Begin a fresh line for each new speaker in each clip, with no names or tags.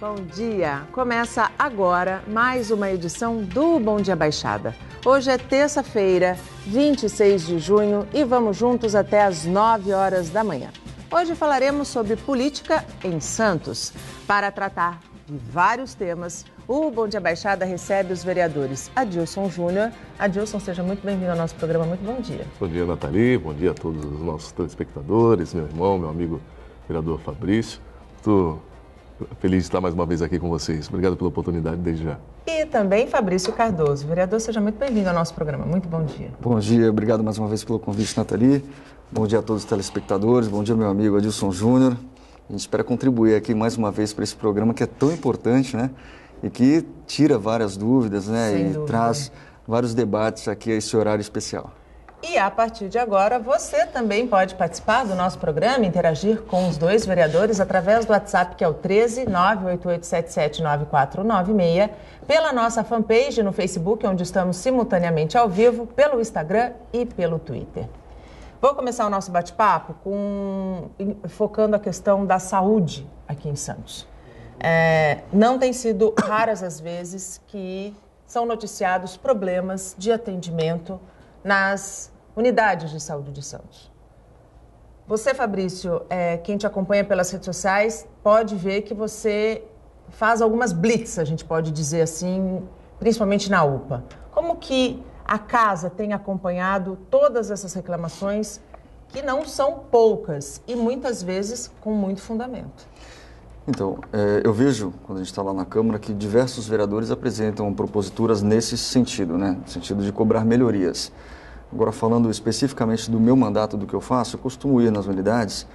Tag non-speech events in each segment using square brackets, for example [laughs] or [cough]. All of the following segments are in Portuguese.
Bom dia! Começa agora mais uma edição do Bom Dia Baixada. Hoje é terça-feira, 26 de junho, e vamos juntos até as 9 horas da manhã. Hoje falaremos sobre política em Santos. Para tratar de vários temas, o Bom Dia Baixada recebe os vereadores Adilson Júnior. Adilson, seja muito bem-vindo ao nosso programa. Muito bom dia.
Bom dia, Nathalie. Bom dia a todos os nossos telespectadores, meu irmão, meu amigo vereador Fabrício.
Feliz de estar mais uma vez aqui com vocês. Obrigado pela oportunidade desde já.
E também Fabrício Cardoso. Vereador, seja muito bem-vindo ao nosso programa. Muito bom dia.
Bom dia, obrigado mais uma vez pelo convite, Nathalie. Bom dia a todos os telespectadores. Bom dia, meu amigo Adilson Júnior. A gente espera contribuir aqui mais uma vez para esse programa que é tão importante, né? E que tira várias dúvidas, né? Sem e dúvida. traz vários debates aqui a esse horário especial.
E a partir de agora, você também pode participar do nosso programa, interagir com os dois vereadores através do WhatsApp, que é o 13 9496, pela nossa fanpage no Facebook, onde estamos simultaneamente ao vivo, pelo Instagram e pelo Twitter. Vou começar o nosso bate-papo com focando a questão da saúde aqui em Santos. É, não tem sido raras as vezes que são noticiados problemas de atendimento nas unidades de saúde de Santos. Você, Fabrício, é, quem te acompanha pelas redes sociais, pode ver que você faz algumas blitz, a gente pode dizer assim, principalmente na UPA. Como que a casa tem acompanhado todas essas reclamações, que não são poucas e muitas vezes com muito fundamento?
Então, é, eu vejo, quando a gente está lá na Câmara, que diversos vereadores apresentam proposituras nesse sentido, né? no sentido de cobrar melhorias. Agora, falando especificamente do meu mandato, do que eu faço, eu costumo ir nas unidades,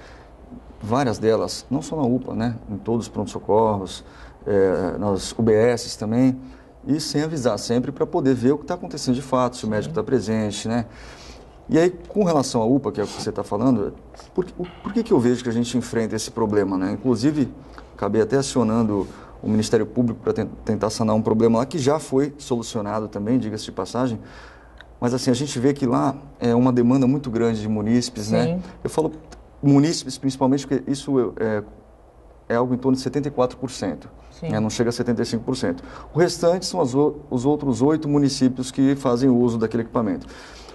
várias delas, não só na UPA, né? Em todos os prontos-socorros, é, eh, nas UBSs também, e sem avisar sempre para poder ver o que está acontecendo de fato, se o médico está presente, né? E aí, com relação à UPA, que é o que você está falando, por, por, que, que eu vejo que a gente enfrenta esse problema? Né? Inclusive, acabei até acionando o Ministério Público para tentar sanar um problema lá que já foi solucionado também, diga-se de passagem, mas assim, a gente vê que lá é uma demanda muito grande de munícipes, né? Sim. né? Eu falo munícipes principalmente porque isso é, é, é algo em torno de 74%. Né? Não chega a 75%. O restante são as, os outros oito municípios que fazem uso daquele equipamento.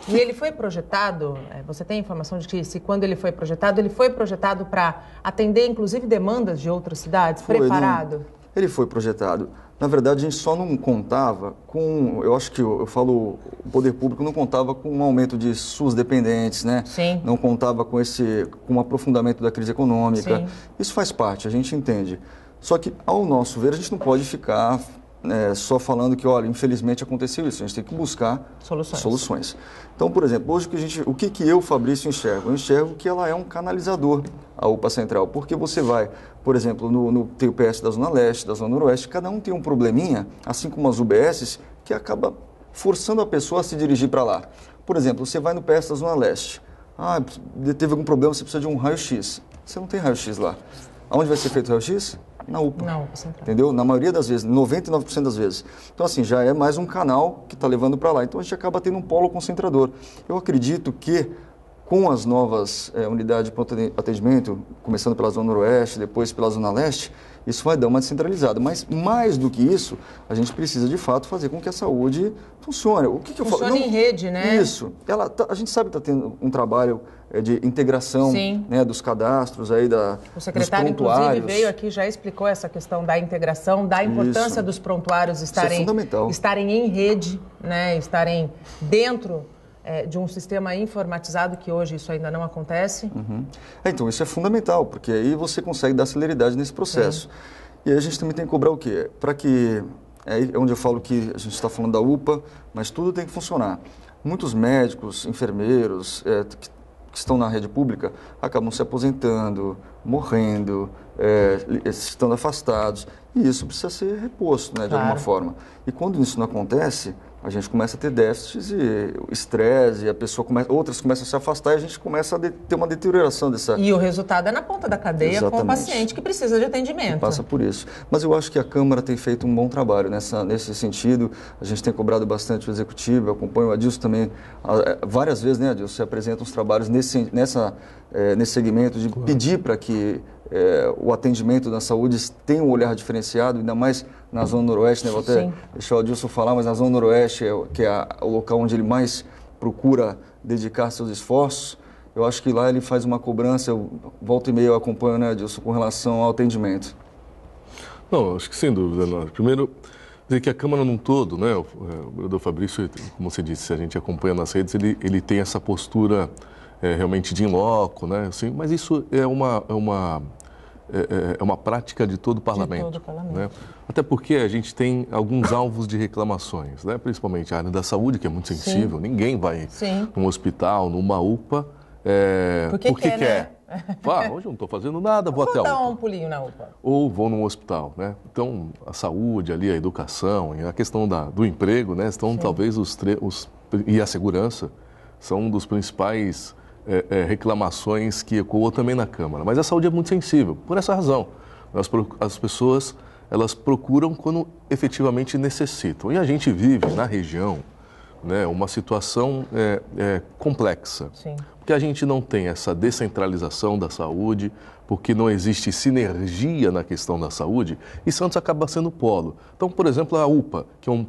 E ele foi projetado, é, você tem informação de que se quando ele foi projetado, ele foi projetado para atender inclusive demandas de outras cidades, foi, preparado?
ele foi projetado. Na verdade, a gente só não contava com, eu acho que eu, eu falo, o poder público não contava com um aumento de suas dependentes, né? Sim. Não contava com esse, com um aprofundamento da crise econômica. Sim. Isso faz parte, a gente entende. Só que, ao nosso ver, a gente não pode ficar é, só falando que, olha, infelizmente aconteceu isso. A gente tem que buscar soluções. soluções. Então, por exemplo, hoje que a gente, o que, que eu, Fabrício, enxergo? Eu enxergo que ela é um canalizador, a UPA Central, porque você vai, por exemplo, no, no PS da Zona Leste, da Zona Noroeste, cada um tem um probleminha, assim como as UBSs, que acaba forçando a pessoa a se dirigir para lá. Por exemplo, você vai no PS da Zona Leste, ah, teve algum problema, você precisa de um raio-x. Você não tem raio-x lá. Aonde vai ser feito o raio-x? na UPA. Na UPA Central. Entendeu? Na maioria das vezes, 99% das vezes. Então, assim, já é mais um canal que está levando para lá. Então, a gente acaba tendo um polo concentrador. Eu acredito que com as novas é, unidades de pronto atendimento, começando pela Zona Noroeste, depois pela Zona Leste, isso vai dar uma descentralizada. Mas mais do que isso, a gente precisa de fato fazer com que a saúde funcione. O que, que eu falo? Funcione em
rede, né? Isso.
Ela tá, a gente sabe que está tendo um trabalho eh, de integração né, dos cadastros aí da o secretário inclusive veio
aqui já explicou essa questão da integração da importância isso. dos prontuários é estarem é estarem em rede né estarem dentro é, de um sistema informatizado, que hoje isso ainda não acontece?
Uhum. É, então, isso é fundamental, porque aí você consegue dar celeridade nesse processo. E aí a gente também tem que cobrar o quê? Para que. É, é onde eu falo que a gente está falando da UPA, mas tudo tem que funcionar. Muitos médicos, enfermeiros é, que, que, estão na rede pública acabam se aposentando, morrendo, é, estando afastados. E isso precisa ser reposto né, de claro. alguma forma. E quando isso não acontece, a gente começa a ter déficits e estresse, e a pessoa começa, outras começam a se afastar e a gente começa a de, ter uma deterioração dessa. E
o resultado é na ponta da cadeia Exatamente. com o paciente que precisa de atendimento. Que passa
por isso. Mas eu acho que a Câmara tem feito um bom trabalho nessa, nesse sentido. A gente tem cobrado bastante o executivo, eu acompanho o Adilson também. É, várias vezes, né, Adilson, você apresenta uns trabalhos nesse, nessa, é, nesse segmento de claro. pedir para que é, o atendimento da saúde tem um olhar diferenciado, ainda mais na Zona Noroeste, né? Vou até Sim. deixar o Adilson falar, mas na Zona Noroeste, é, que é a, o local onde ele mais procura dedicar seus esforços, eu acho que lá ele faz uma cobrança, eu volto e meio eu acompanho, né, Adilson, com relação ao atendimento.
Não, acho que sem dúvida. Não. Primeiro, dizer que a Câmara num todo, né, o vereador é, Fabrício, como você disse, a gente acompanha nas redes, ele, ele tem essa postura é, realmente de in loco, né? Assim, mas isso é uma, é uma, é, é, é uma prática de todo o parlamento. Todo o parlamento. Né? Até porque a gente tem alguns alvos de reclamações, né? principalmente a área da saúde, que é muito sensível. Sim. Ninguém vai Sim. num hospital, numa UPA, é, porque, porque, quer. quer. Né? [laughs] Ah, hoje eu não estou fazendo nada, vou, vou até a UPA. dar
um pulinho na UPA.
Ou vou num hospital, né? Então, a saúde ali, a educação a questão da, do emprego, né? Estão Sim. talvez os, os... e a segurança são um dos principais é, é, reclamações que ecoam também na Câmara. Mas a saúde é muito sensível, por essa razão. As, as pessoas elas procuram quando efetivamente necessitam. E a gente vive na região né, uma situação é, é, complexa. Sim. Porque a gente não tem essa descentralização da saúde, porque não existe sinergia na questão da saúde, e Santos acaba sendo polo. Então, por exemplo, a UPA, que é um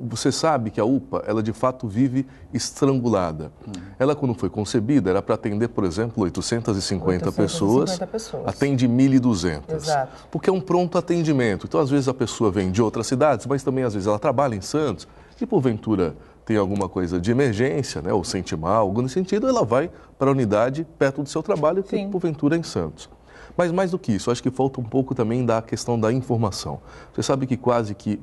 você sabe que a UPA, ela de fato vive estrangulada. Hum. Ela, quando foi concebida, era para atender, por exemplo, 850, 850 pessoas, pessoas, atende 1.200. Exato. Porque é um pronto atendimento. Então, às vezes, a pessoa vem de outras cidades, mas também, às vezes, ela trabalha em Santos e, porventura, tem alguma coisa de emergência, né, ou sente mal, algo nesse sentido, ela vai para a unidade perto do seu trabalho, que, Sim. porventura, é em Santos. Mas mais do que isso, acho que falta um pouco também da questão da informação. Você sabe que quase que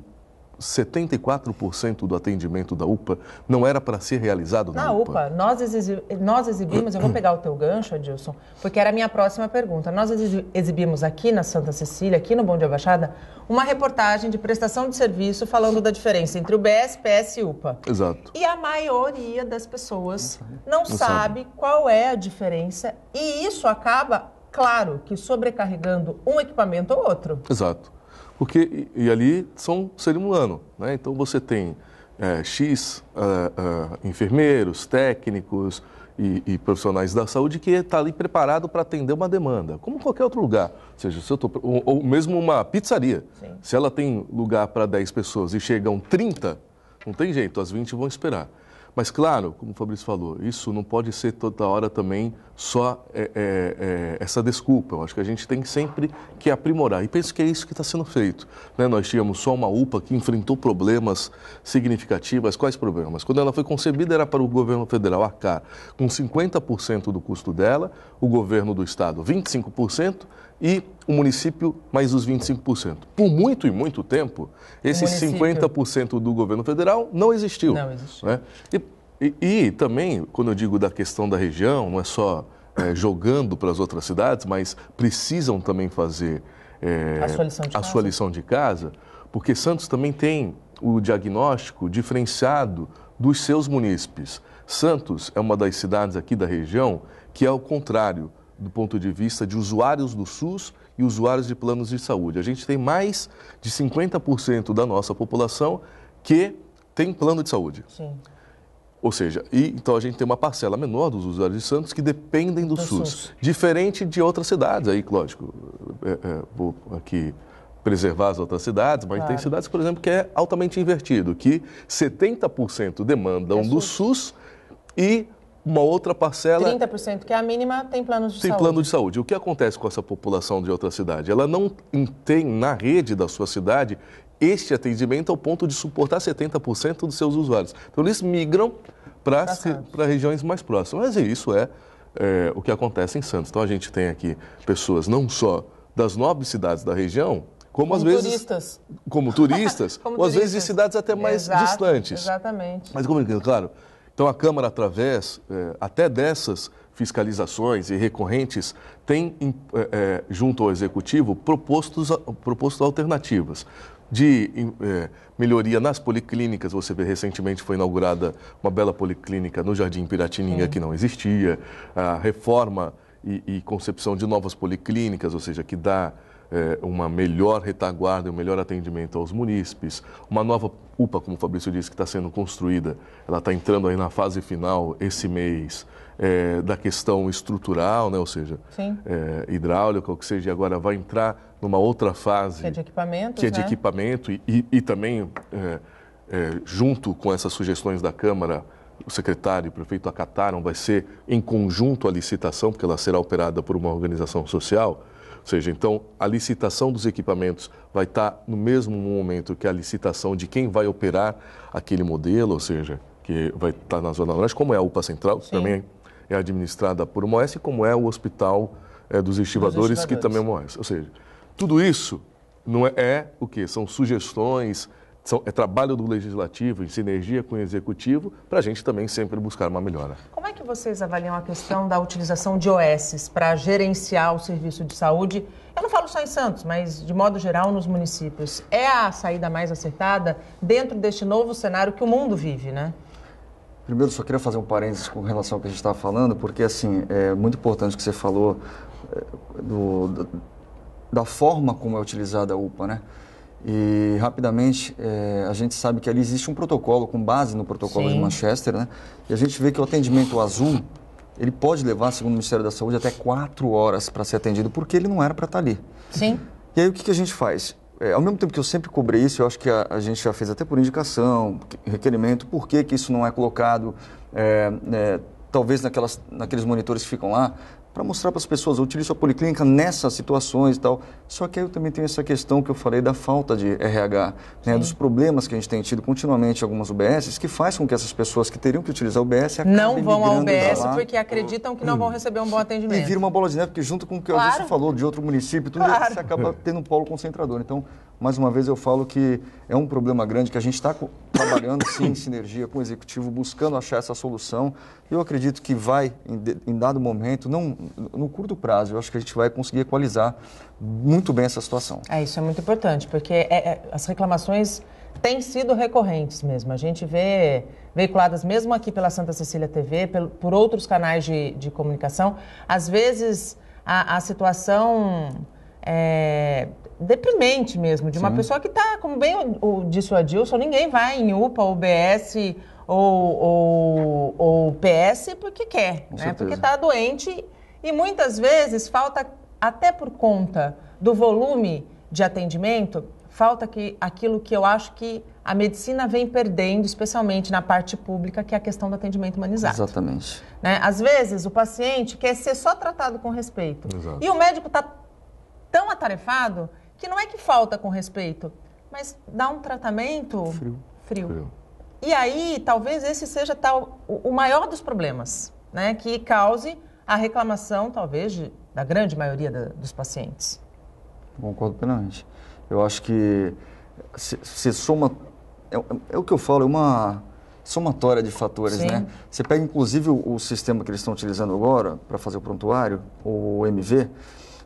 74% do atendimento da UPA não era para ser realizado na, na UPA. UPA.
Nós, nós exibimos, eu vou pegar o teu gancho, Adilson, porque era a minha próxima pergunta. Nós exibimos aqui na Santa Cecília, aqui no Bom Dia Baixada, uma reportagem de prestação de serviço falando da diferença entre o BS, PS e UPA. Exato. E a maioria das pessoas não, sabe. não, não sabe, sabe qual é a diferença e isso acaba, claro, que sobrecarregando um equipamento ou outro.
Exato. Porque, e, ali são seres humano, né? Então você tem é, X uh, uh, enfermeiros, técnicos e, e, profissionais da saúde que está ali preparado para atender uma demanda, como qualquer outro lugar. Ou seja, se eu tô, ou, ou mesmo uma pizzaria. Sim. Se ela tem lugar para 10 pessoas e chegam 30, não tem jeito, as 20 vão esperar. Mas, claro, como o Fabrício falou, isso não pode ser toda hora também só é, é, é, essa desculpa. Eu acho que a gente tem sempre que aprimorar. E penso que é isso que está sendo feito. Né? Nós tínhamos só uma UPA que enfrentou problemas significativos. Quais problemas? Quando ela foi concebida, era para o governo federal a car com 50% do custo dela, o governo do estado 25% e o município mais os 25%. Por muito e muito tempo, esses 50% do governo federal não existiu. Não existiu. Né? E e, e, também, quando eu digo da questão da região, não é só é, jogando para as outras cidades, mas precisam também fazer é, a, sua lição, a sua lição de casa, porque Santos também tem o diagnóstico diferenciado dos seus munícipes. Santos é uma das cidades aqui da região que é o contrário do ponto de vista de usuários do SUS e usuários de planos de saúde. A gente tem mais de 50% da nossa população que tem plano de saúde. Sim. Ou seja, e, então a gente tem uma parcela menor dos usuários de Santos que dependem do, do SUS. SUS. Diferente de outras cidades, aí, lógico, é, é, vou aqui preservar as outras cidades, mas claro. tem cidades, por exemplo, que é altamente invertido, que 70% demandam é SUS. do SUS e uma outra parcela.
30%, que é a mínima, tem plano de tem saúde. Tem
plano de saúde. O que acontece com essa população de outra cidade? Ela não tem na rede da sua cidade este atendimento ao ponto de suportar 70% dos seus usuários. Então, eles migram para regiões mais próximas. Mas é isso é, é, o que acontece em Santos. Então, a gente tem aqui pessoas não só das nobres cidades da região, como, como às vezes. Turistas.
Como turistas. [laughs] como ou turistas. às vezes de cidades até mais Exato, distantes. Exatamente. Mas, como
claro. Então, a Câmara, através é, até dessas fiscalizações e recorrentes tem é, é junto ao Executivo, propostos, propostos alternativas de é, melhoria nas policlínicas. Você vê, recentemente foi inaugurada uma bela policlínica no Jardim Piratininga, Sim. que não existia. A reforma e, e, concepção de novas policlínicas, ou seja, que dá é, uma melhor retaguarda, e um melhor atendimento aos munícipes. Uma nova UPA, como o Fabrício disse, que está sendo construída. Ela está entrando aí na fase final esse mês. É, da questão estrutural, né? ou seja, é, hidráulica, o que seja, e agora vai entrar numa outra fase. Que é
de equipamento.
Que é de né?
equipamento e, e, e também, é, é, junto com essas sugestões da Câmara, o secretário e o prefeito acataram, vai ser em conjunto a licitação, porque ela será operada por uma organização social. Ou seja, então, a licitação dos equipamentos vai estar no mesmo momento que a licitação de quem vai operar aquele modelo, ou seja, que vai estar na Zona Norte, como é a UPA Central, que Sim. também é administrada por uma OS, como é o Hospital é, dos, estivadores, dos Estivadores, que também é uma OS. Ou seja, tudo isso não é, é o que? São sugestões, são, é trabalho do legislativo em sinergia com o executivo para a gente também sempre buscar uma melhora. Como
é que vocês avaliam a questão da utilização de OS para gerenciar o serviço de saúde? Eu não falo só em Santos, mas de modo geral nos municípios. É a saída mais acertada dentro deste novo cenário que o mundo vive, né?
Primeiro, só queria fazer um parênteses com relação ao que a gente estava falando, porque, assim, é muito importante o que você falou é, do, do, da forma como é utilizada a UPA, né? E rapidamente é, a gente sabe que ali existe um protocolo com base no protocolo Sim. de Manchester, né? E a gente vê que o atendimento azul ele pode levar, segundo o Ministério da Saúde, até quatro horas para ser atendido porque ele não era para estar tá ali. Sim. E aí o que, que a gente faz? É, ao mesmo tempo que eu sempre cobrei isso, eu acho que a, a gente já fez até por indicação, requerimento, por que, que isso não é colocado, é, é, talvez naquelas, naqueles monitores que ficam lá, para mostrar para as pessoas, eu utilizo a policlínica nessas situações e tal. Só que aí eu também tenho essa questão que eu falei da falta de RH, né, dos problemas que a gente tem tido continuamente em algumas UBSs, que faz com que essas pessoas que teriam que utilizar a UBS acabem Não vão à UBS porque
acreditam que não vão receber
um bom hum. atendimento. E vira uma bola de neve, porque junto com o que claro. falou de outro município, tudo claro. isso acaba tendo um polo concentrador. Então, mais uma vez eu falo que é um problema grande que a gente está trabalhando sim em [coughs] sinergia com o executivo, buscando achar essa solução. Eu acredito que vai, em, dado momento, não, no curto prazo, eu acho que a gente vai conseguir equalizar muito bem essa situação.
É, isso é muito importante, porque é, é, as reclamações têm sido recorrentes mesmo. A gente vê veiculadas mesmo aqui pela Santa Cecília TV, pelo, por outros canais de, de comunicação. Às vezes a, a situação é, deprimente mesmo, de uma Sim. pessoa que está, como bem o, o, disse o Adilson, ninguém vai em UPA ou BS ou, ou, ou PS porque quer, né? porque está doente e muitas vezes falta, até por conta do volume de atendimento, falta que, aquilo que eu acho que a medicina vem perdendo, especialmente na parte pública, que é a questão do atendimento humanizado.
Exatamente.
Né? Às vezes o paciente quer ser só tratado com respeito. Exato. E o médico está tão atarefado que não é que falta com respeito, mas dá um tratamento frio. frio. frio. E aí, talvez esse seja tal, o maior dos problemas, né? Que cause a reclamação, talvez, de, da grande maioria da, dos pacientes.
Concordo plenamente. Eu acho que se, se soma. É, é, o que eu falo, é uma somatória de fatores, né? Sim. né? Você pega, inclusive, o, o sistema que eles estão utilizando agora para fazer o prontuário, o MV,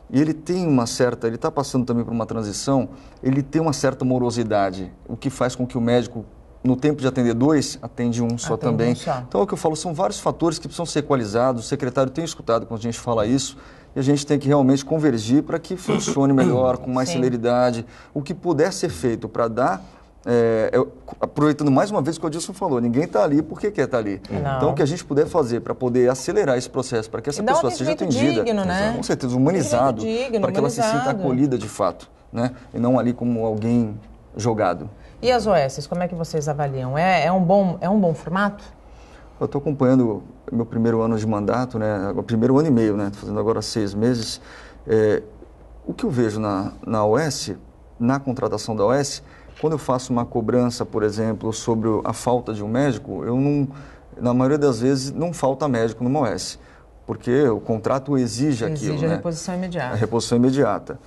e ele tem uma certa, ele está passando também por uma transição, ele tem uma certa morosidade, o que faz com que o médico, no tempo de atender dois, atende um só atende também. Um só. Então, é o que eu falo, são vários fatores que precisam ser equalizados, o secretário tem escutado quando a gente fala isso, e a gente tem que realmente convergir para que funcione melhor, com mais Sim. celeridade. O que puder ser feito para dar é, eu, aproveitando mais uma vez o que o Adilson falou, ninguém está ali porque quer estar tá ali. Não. Então, o que a gente puder fazer para poder acelerar esse processo, para que essa pessoa seja atendida, digno, né? com certeza, humanizado, para que ela se sinta acolhida de fato, né? e não ali como alguém jogado.
E as OS, como é que vocês avaliam? É, é um, bom, é um bom formato?
Eu estou acompanhando meu primeiro ano de mandato, né? o primeiro ano e meio, né? Estou fazendo agora seis meses. É, o que eu vejo na, na OS, na contratação da OS, quando eu faço uma cobrança, por exemplo, sobre a falta de um médico, eu não, na maioria das vezes, não falta médico no OS, porque o contrato exige, exige aquilo. Exige a né?
reposição imediata. A
reposição imediata.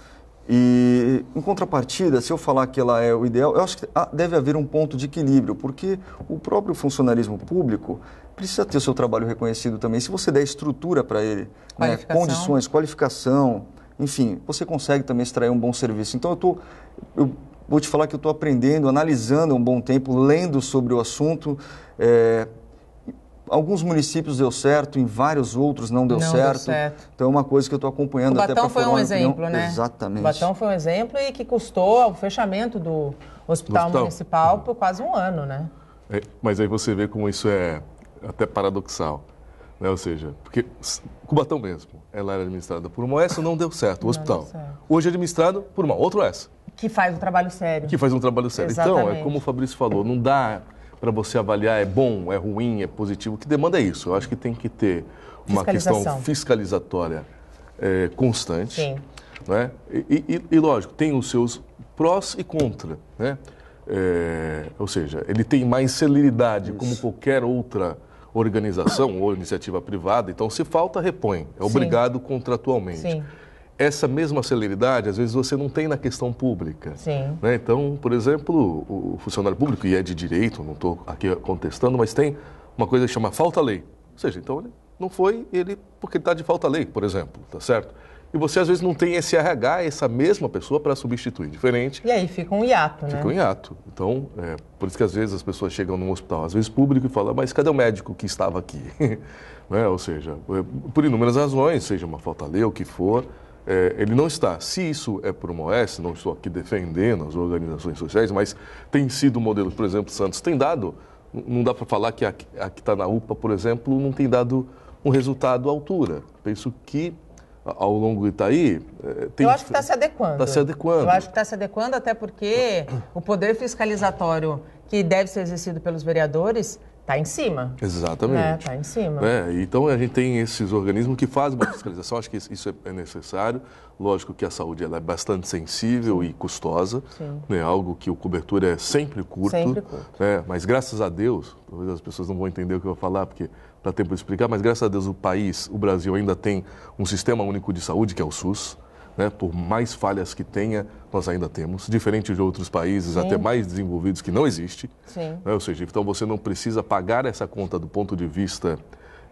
E, em contrapartida, se eu falar que ela é o ideal, eu acho que ah, deve haver um ponto de equilíbrio, porque o próprio funcionarismo público precisa ter o seu trabalho reconhecido também. Se você der estrutura para ele, né, condições, qualificação, enfim, você consegue também extrair um bom serviço. Então, eu, tô, eu Vou te falar que eu estou aprendendo, analisando há um bom tempo, lendo sobre o assunto. É, alguns municípios deu certo, em vários outros não deu, não certo. deu certo. Então é uma coisa que eu estou acompanhando Cubatão até para foi um exemplo, opinião. né? Exatamente. Cubatão
foi um exemplo e que custou o fechamento do hospital, hospital. municipal por quase um ano, né?
É, mas aí você vê como isso é até paradoxal. Né? Ou seja, porque Cubatão mesmo, ela era administrada por uma OS, não deu certo o hospital. Certo. Hoje é administrado por uma outra OS.
Que faz um trabalho sério. Que faz um
trabalho sério. Exatamente. Então, é como o Fabrício falou, não dá para você avaliar é bom, é ruim, é positivo. O que demanda é isso. Eu acho que tem que ter uma questão fiscalizatória é, constante. Sim. Né? E, e, e, lógico, tem os seus prós e contra. Né? É, ou seja, ele tem mais celeridade isso. como qualquer outra organização ou iniciativa privada. Então, se falta, repõe. É obrigado Sim. contratualmente. Sim essa mesma celeridade, às vezes, você não tem na questão pública. Sim. Né? Então, por exemplo, o funcionário público, e é de direito, não estou aqui contestando, mas tem uma coisa que chama falta-lei. Ou seja, então ele não foi ele porque está de falta-lei, por exemplo, tá certo? E você, às vezes, não tem esse RH, essa mesma pessoa para substituir, diferente.
E aí fica um hiato, né? Fica um
hiato. Então, é, por isso que às vezes as pessoas chegam num hospital, às vezes público, e falam, mas cadê o médico que estava aqui? [laughs] né? Ou seja, é, por inúmeras razões, seja uma falta-lei, o que for, é, ele não está. Se isso é por uma OS, não estou aqui defendendo as organizações sociais, mas tem sido um modelo, por exemplo, Santos tem dado, não dá para falar que a, a que está na UPA, por exemplo, não tem dado um resultado à altura. Penso que ao longo do Itaí. É, tem... Eu acho que está se
adequando. Está se adequando. Eu acho que está se adequando, até porque o poder fiscalizatório que deve ser exercido pelos vereadores Está em cima.
Exatamente. Está né?
Tá em cima.
É, então a gente tem esses organismos que fazem uma fiscalização, acho que isso é necessário. Lógico que a saúde ela é bastante sensível e custosa, é né? algo que o cobertura é sempre curto. Sempre curto. Né? Mas graças a Deus, talvez as pessoas não vão entender o que eu vou falar, porque dá tempo de explicar, mas graças a Deus o país, o Brasil ainda tem um sistema único de saúde, que é o SUS. Né? Por mais falhas que tenha, nós ainda temos, diferente de outros países, Sim. até mais desenvolvidos, que não existe. Né? Ou seja, então você não precisa pagar essa conta do ponto de vista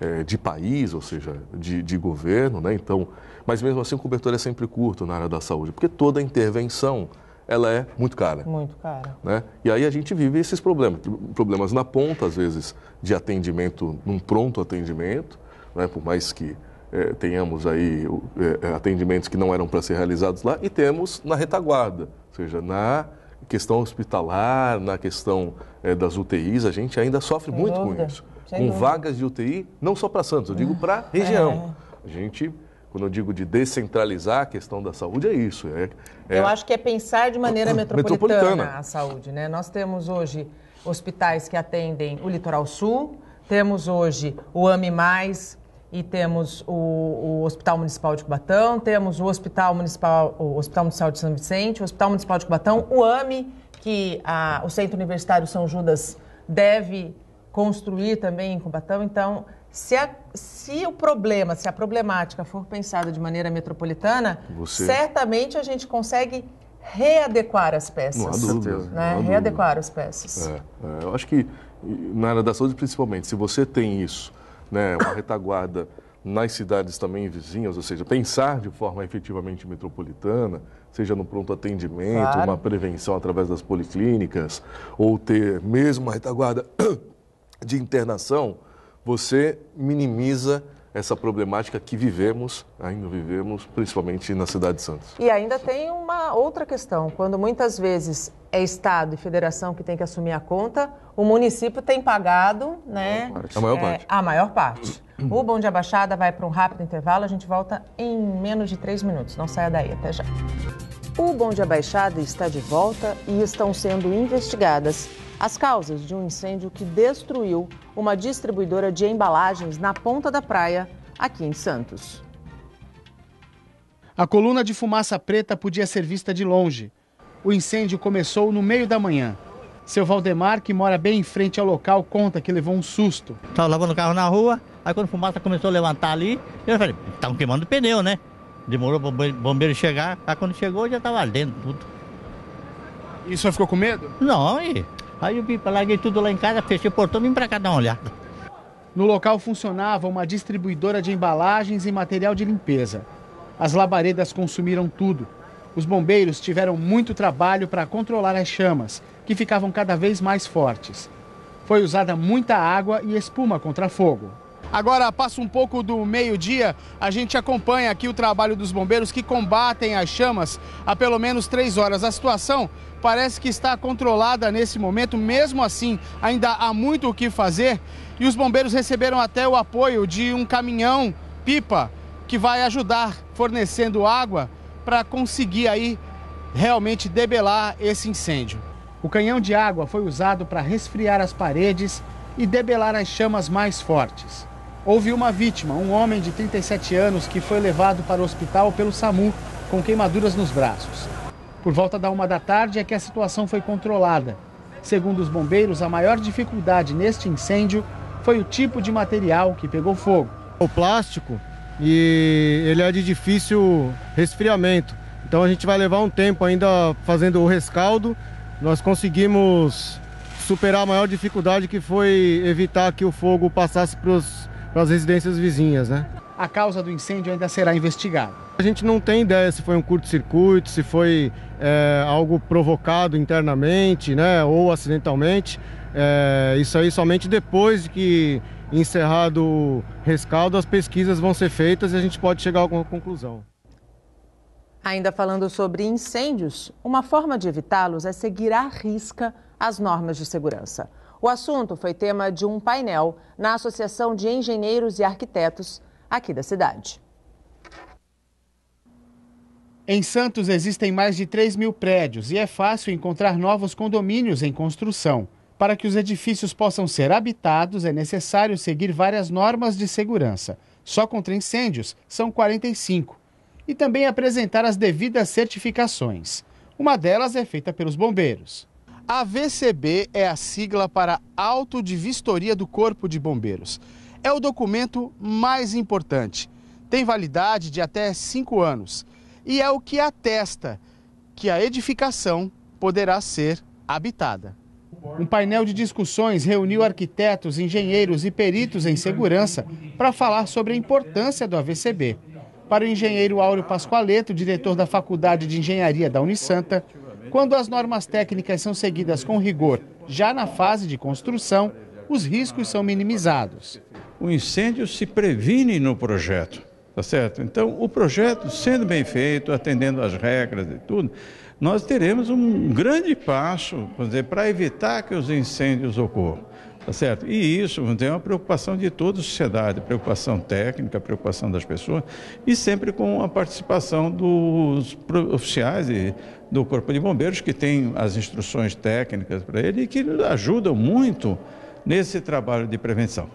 é, de país, ou seja, de, de governo. Né? Então, mas mesmo assim, o cobertor é sempre curto na área da saúde, porque toda intervenção ela é muito cara. Muito cara. Né? E aí a gente vive esses problemas. Problemas na ponta, às vezes, de atendimento, num pronto atendimento, né? por mais que eh, tenhamos aí é, é, atendimentos que não eram para ser realizados lá e temos na retaguarda, ou seja, na questão hospitalar, na questão das UTIs, a gente ainda sofre Sem muito dúvida. com isso. Sem com dúvida. vagas de UTI, não só para Santos, eu digo para a região. É. A gente quando eu digo de descentralizar a questão da saúde, é isso. É, é... Eu acho
que é pensar de maneira ah, metropolitana, metropolitana, a saúde. Né? Nós temos hoje hospitais que atendem o Litoral Sul, temos hoje o AMI, e temos o, o, Hospital Municipal de Cubatão, temos o Hospital Municipal, o Hospital Municipal de São Vicente, o Hospital Municipal de Cubatão, o AMI, que a, o Centro Universitário São Judas deve construir também em Cubatão. Então, se, a, se o problema, se a problemática for pensada de maneira metropolitana, Você... certamente a gente consegue readequar as peças. Não há dúvida. Né? Não há né? readequar as peças. É,
é, eu acho que na área da saúde, principalmente, se você tem isso né, uma retaguarda nas cidades também vizinhas, ou seja, pensar de forma efetivamente metropolitana, seja no pronto atendimento, claro. uma prevenção através das policlínicas, ou ter mesmo uma retaguarda [coughs] de internação, você minimiza essa problemática que vivemos, ainda vivemos, principalmente na cidade de Santos.
E ainda tem uma outra questão, quando muitas vezes é Estado e Federação que tem que assumir a conta, o município tem pagado, né? A maior parte. É, a maior parte. O Bom Abaixada vai para um rápido intervalo, a gente volta em menos de três minutos. Não saia daí, até já. O Bom Abaixada está de volta e estão sendo investigadas as causas de um incêndio que destruiu uma distribuidora de embalagens na Ponta da Praia, aqui em Santos.
A coluna de fumaça preta podia ser vista de longe. O incêndio começou no meio da manhã. Seu Valdemar, que mora bem em frente ao local, conta que levou um susto. Estava lavando o carro na rua, aí quando a fumaça começou a levantar ali, eu falei, estavam queimando o pneu, né? Demorou para o bombeiro chegar, aí quando chegou já estava dentro tudo. E o senhor ficou com medo? Não, e Aí eu vim para larguei tudo lá em casa, fechei o portão e vim para cá dar uma olhada. No local funcionava uma distribuidora de embalagens e material de limpeza. As labaredas consumiram tudo. Os bombeiros tiveram muito trabalho para controlar as chamas, que ficavam cada vez mais fortes. Foi usada muita água e espuma contra fogo. Agora passa um pouco do meio-dia, a gente acompanha aqui o trabalho dos bombeiros que combatem as chamas há pelo menos três horas. A situação parece que está controlada nesse momento, mesmo assim ainda há muito o que fazer e os bombeiros receberam até o apoio de um caminhão pipa que vai ajudar fornecendo água para conseguir aí realmente debelar esse incêndio. O canhão de água foi usado para resfriar as paredes e debelar as chamas mais fortes. Houve uma vítima, um homem de 37 anos, que foi levado para o hospital pelo SAMU com queimaduras nos braços. Por volta da uma da tarde é que a situação foi controlada. Segundo os bombeiros, a maior dificuldade neste incêndio foi o tipo de material que pegou fogo. O plástico e ele é de difícil resfriamento. Então a gente vai levar um tempo ainda fazendo o rescaldo. Nós conseguimos superar a maior dificuldade que foi evitar que o fogo passasse para os para as residências vizinhas, né? A causa do incêndio ainda será investigada. A gente não tem ideia se foi um curto-circuito, se foi é, algo provocado internamente, né, ou acidentalmente. É, isso aí somente depois que encerrado o rescaldo, as pesquisas vão ser feitas e a gente pode chegar a alguma conclusão.
Ainda falando sobre incêndios, uma forma de evitá-los é seguir à risca as normas de segurança. O assunto foi tema de um painel na Associação de Engenheiros e Arquitetos aqui da cidade.
Em Santos existem mais de 3 mil prédios e é fácil encontrar novos condomínios em construção. Para que os edifícios possam ser habitados, é necessário seguir várias normas de segurança. Só contra incêndios, são 45. E também apresentar as devidas certificações. Uma delas é feita pelos bombeiros. A VCB é a sigla para Auto de Vistoria do Corpo de Bombeiros. É o documento mais importante. Tem validade de até cinco anos e é o que atesta que a edificação poderá ser habitada. Um painel de discussões reuniu arquitetos, engenheiros e peritos em segurança para falar sobre a importância do AVCB. Para o engenheiro Áureo Pascoaleto, diretor da Faculdade de Engenharia da Unisanta, quando as normas técnicas são seguidas com rigor já na fase de construção, os riscos são minimizados. O
incêndio se previne no projeto, tá certo? Então, o projeto sendo bem feito, atendendo às regras e tudo, nós teremos um grande passo, para evitar que os incêndios ocorram. Tá certo? E isso tem é uma preocupação de toda a sociedade, preocupação técnica, preocupação das pessoas, e sempre com a participação dos oficiais e do Corpo de Bombeiros, que tem as instruções técnicas para ele e que ajudam muito nesse trabalho de prevenção.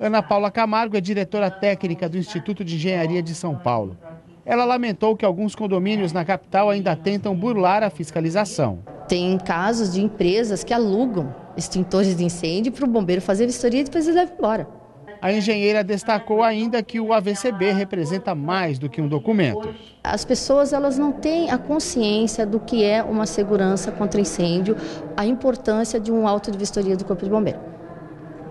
Ana Paula Camargo é diretora técnica do Instituto de Engenharia de São Paulo. Ela lamentou que alguns condomínios na capital ainda tentam burlar a fiscalização.
Tem casos de empresas que alugam extintores de incêndio para o bombeiro fazer a vistoria e depois ele
leva embora. A engenheira destacou ainda que o AVCB representa mais do que um documento.
As pessoas elas não têm a consciência do que é uma segurança contra incêndio, a importância de um auto de vistoria do Corpo de Bombeiro.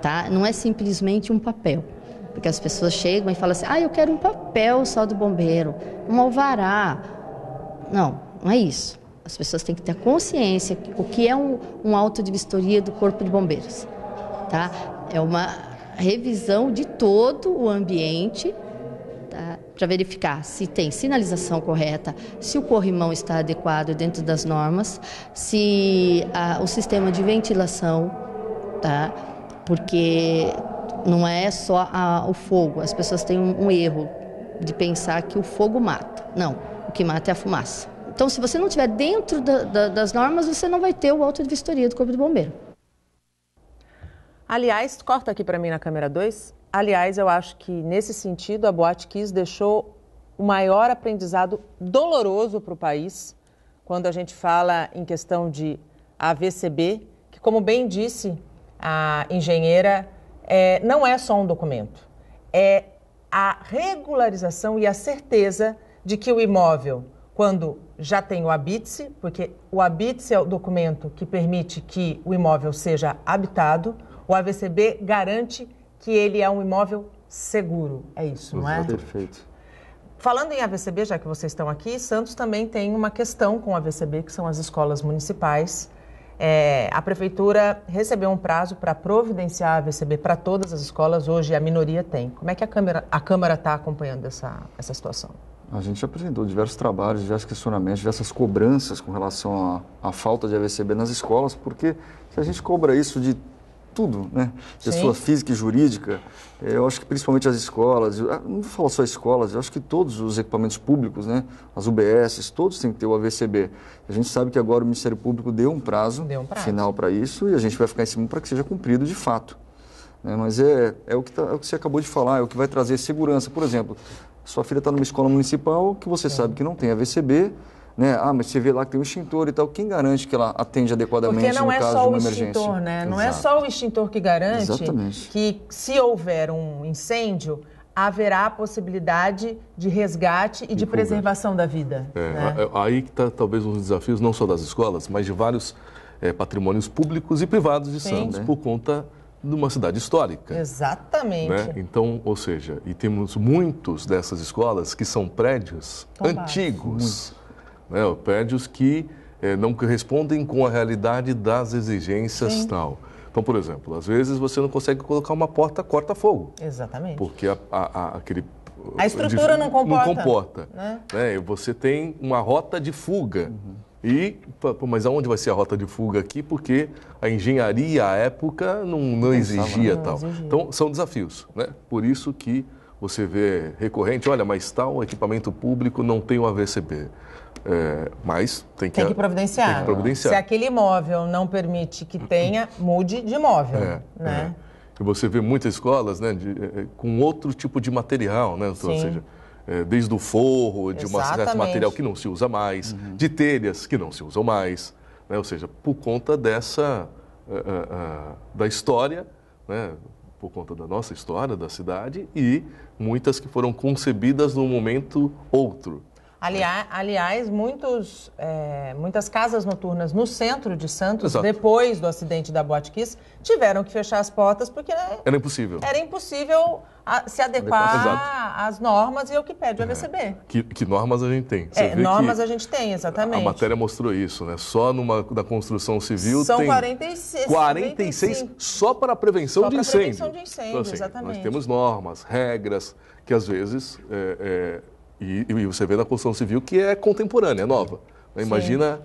Tá? Não é simplesmente um papel. Porque as pessoas chegam e falam assim: "Ah, eu quero um papel só do bombeiro, um alvará". Não, não é isso. As pessoas têm que ter consciência o que é um, um auto de vistoria do Corpo de Bombeiros. Tá? É uma revisão de todo o ambiente tá? para verificar se tem sinalização correta, se o corrimão está adequado dentro das normas, se a, o sistema de ventilação, tá? porque não é só a, o fogo. As pessoas têm um, um erro de pensar que o fogo mata. Não, o que mata é a fumaça. Então, se você não estiver dentro da, da, das normas, você não vai ter o auto de vistoria do Corpo de Bombeiro. Aliás, corta aqui para mim
na câmera 2. Aliás, eu acho que nesse sentido a Boate Kiss deixou o maior aprendizado doloroso para o país quando a gente fala em questão de AVCB, que, como bem disse a engenheira, é, não é só um documento, é a regularização e a certeza de que o imóvel quando já tem o habite-se, porque o habite-se é o documento que permite que o imóvel seja habitado, o AVCB garante que ele é um imóvel seguro. É isso, não é? Perfeito. Falando em AVCB, já que vocês estão aqui, Santos também tem uma questão com o AVCB, que são as escolas municipais. É, a prefeitura recebeu um prazo para providenciar a AVCB para todas as escolas, hoje a minoria tem. Como é que a Câmara está acompanhando essa, essa situação?
A gente apresentou diversos trabalhos, diversos questionamentos, diversas cobranças com relação à, à falta de AVCB nas escolas, porque se a gente cobra isso de tudo, né? Pessoa Sim. física e jurídica, eu acho que principalmente as escolas, ah, não falo só escolas, eu acho que todos os equipamentos públicos, né? As UBSs, todos têm que ter o AVCB. A gente sabe que agora o Ministério Público deu um prazo, deu um prazo. final para isso e a gente vai ficar em cima para que seja cumprido de fato. Né? Mas é, é, o que tá, é o que você acabou de falar, é o que vai trazer segurança. Por exemplo, sua filha está numa escola municipal que você é. sabe que não tem a VCB, né? Ah, mas você vê lá que tem um extintor e tal. Quem garante que ela atende adequadamente Porque não é caso só o extintor, né? Não é Exato. é só
o extintor que garante Exatamente. que se houver um incêndio haverá a possibilidade de resgate e de, preservação da vida. É, né? É,
aí que está talvez um dos desafios não só das escolas, mas de vários é, patrimônios públicos e privados de Sim. Santos né? por conta numa cidade histórica. Né?
Exatamente. Né?
Então, ou seja, e temos muitos dessas escolas que são prédios antigos, né? prédios que eh, não correspondem com a realidade das exigências Sim. tal. Então, por exemplo, às vezes você não consegue colocar uma porta corta-fogo. Exatamente. Porque a, a, a, aquele a estrutura não comporta. Não comporta. Né? Né? Você tem uma rota de fuga. Uhum. E, mas aonde vai ser a rota de fuga aqui? Porque a engenharia à época não, não exigia né? não, tal. Exigia. Então, são desafios, né? Por isso que você vê recorrente, olha, mas tal equipamento público não tem o AVCB. É, mas tem que, tem que providenciar. Tem que providenciar. Se
aquele imóvel não permite que tenha, mude de imóvel, é, né?
É. E você vê muitas escolas né, de, é, é, com outro tipo de material, né? Sim. Ou seja, é, desde o forro, de um certo material que não se usa mais, uhum. de telhas que não se usam mais, né? ou seja, por conta dessa uh, uh, da história, né? por conta da nossa história da cidade e muitas que foram concebidas num momento outro.
É. aliás, muitos, é, muitas casas noturnas no centro de Santos, Exato. depois do acidente da Boate tiveram que fechar as portas porque... Né, era impossível. Era impossível a, se adequar às normas e ao que pede o AVCB. É,
que, que, normas a gente tem? Você é, normas a
gente tem, exatamente. A
matéria mostrou isso, né? Só numa, na construção civil São tem...
46. 46
só para a prevenção só de incêndio. prevenção de incêndio, então, assim, exatamente. Nós temos normas, regras, que às vezes... É, é e, e você vê na construção civil que é contemporânea, é nova. Imagina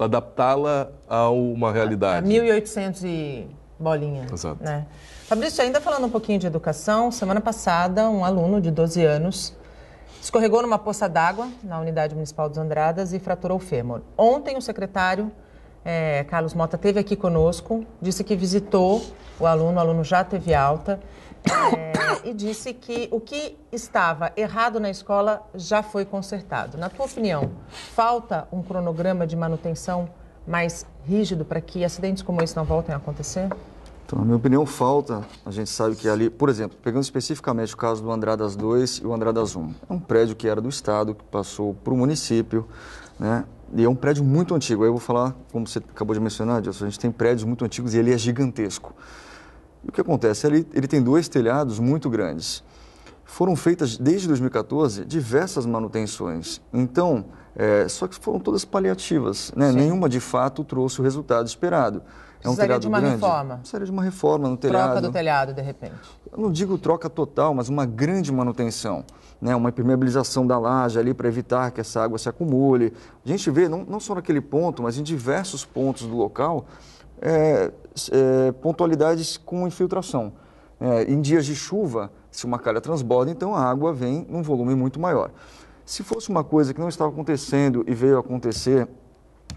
adaptá-la a uma realidade.
A 1.800 e bolinha. Exato. Né? Fabrício, ainda falando um pouquinho de educação, semana passada um aluno de 12 anos escorregou numa poça d'água na unidade municipal dos Andradas e fraturou o fêmur. Ontem o secretário é, Carlos Mota teve aqui conosco, disse que visitou o aluno, o aluno já teve alta é, e disse que o que estava errado na escola já foi consertado. Na tua opinião, falta um cronograma de manutenção mais rígido para que acidentes como esse não voltem a acontecer?
Então, na minha opinião, falta. A gente sabe que ali, por exemplo, pegando especificamente o caso do Andradas 2 e o Andradas 1, é um prédio que era do Estado, que passou para o município, né? E é um prédio muito antigo. Aí eu vou falar, como você acabou de mencionar, Dilson, a gente tem prédios muito antigos e ele é gigantesco. E o que acontece? Ele, ele tem dois telhados muito grandes. Foram feitas, desde 2014, diversas manutenções. Então, é, só que foram todas paliativas, né? Nenhuma de fato trouxe o resultado esperado. É um telhado de uma grande. reforma. Precisaria de uma reforma no telhado. Troca do telhado, de repente. Eu não digo troca total, mas uma grande manutenção. Né? Uma impermeabilização da laje ali para evitar que essa água se acumule. A gente vê, não, não só naquele ponto, mas em diversos pontos do local, é, é, pontualidades com infiltração. É, em dias de chuva, se uma calha transborda, então a água vem num volume muito maior. Se fosse uma coisa que não estava acontecendo e veio acontecer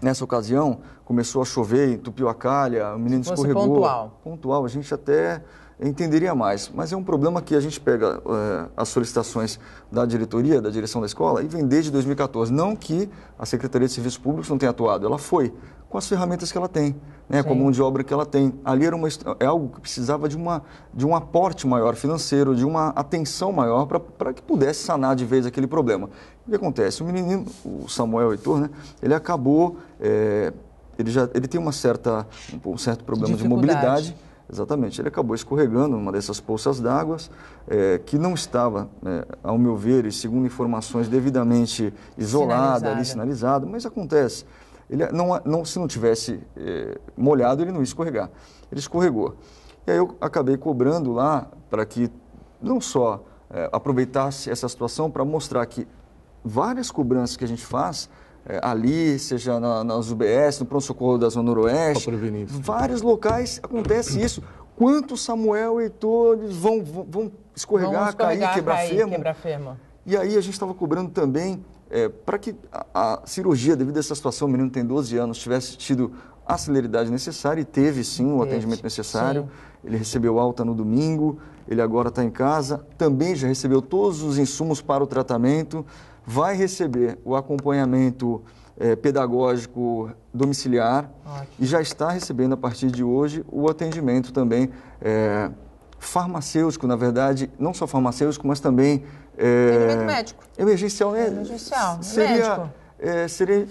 nessa ocasião, começou a chover, entupiu a calha, o menino se escorregou. Pontual. Pontual, a gente até entenderia mais. Mas é um problema que a gente pega é, as solicitações da diretoria, da direção da escola, e vem desde 2014. Não que a Secretaria de Serviços Públicos não tenha atuado, ela foi, com as ferramentas que ela tem né, com a mão de obra que ela tem. Ali era uma, é algo que precisava de, uma, de um aporte maior financeiro, de uma atenção maior para que pudesse sanar de vez aquele problema. O que acontece? O menino, o Samuel Heitor, né, ele acabou, é, ele, já, ele tem uma certa, um certo problema de mobilidade. Exatamente, ele acabou escorregando numa dessas poças d'água é, eh, que não estava, é, ao meu ver, e segundo informações devidamente isolada, sinalizada. ali sinalizada, mas acontece. Ele não, não, se não tivesse é, molhado, ele não ia escorregar. Ele escorregou. E aí eu acabei cobrando lá para que não só é, aproveitasse essa situação para mostrar que várias cobranças que a gente faz é, ali, seja na, nas UBS, no pronto-socorro da Zona Noroeste, vários locais acontece isso. Quanto Samuel e Heitor vão, vão, vão escorregar, escorregar cair, cair, quebrar, fêmea quebrar E aí a gente estava cobrando também é, para que a, a, cirurgia, devido a essa situação, o menino tem 12 anos, tivesse tido a celeridade necessária e teve sim o atendimento necessário. Sim. Ele recebeu alta no domingo, ele agora está em casa, também já recebeu todos os insumos para o tratamento, vai receber o acompanhamento é, pedagógico domiciliar Ótimo. e já está recebendo a partir de hoje o atendimento também. É, farmacêutico, na verdade, não só farmacêutico, mas também Atendimento é, médico. Emergencial, né? Emergencial. Seria, é, seria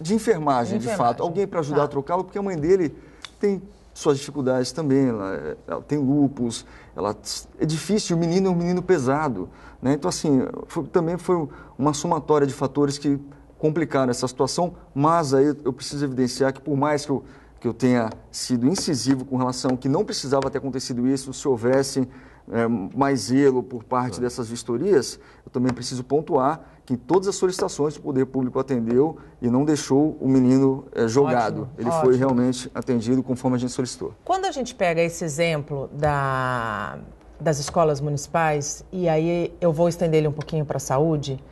de enfermagem, de, de fato. Alguém para ajudar tá. a trocá-lo, porque a mãe dele tem suas dificuldades também. Ela, ela, tem lupus, ela é difícil. O menino é um menino pesado, né? Então assim, foi, também foi uma somatória de fatores que complicaram essa situação. Mas aí eu preciso evidenciar que por mais que eu que eu tenha sido incisivo com relação que não precisava ter acontecido isso se houvesse é, mais zelo por parte tá. dessas vistorias, eu também preciso pontuar que todas as solicitações o poder público atendeu e não deixou o menino é, jogado. Ótimo, Ele ótimo. foi realmente atendido conforme a gente solicitou.
Quando a gente pega esse exemplo da, das escolas municipais, e aí eu vou estender ele um pouquinho para a saúde,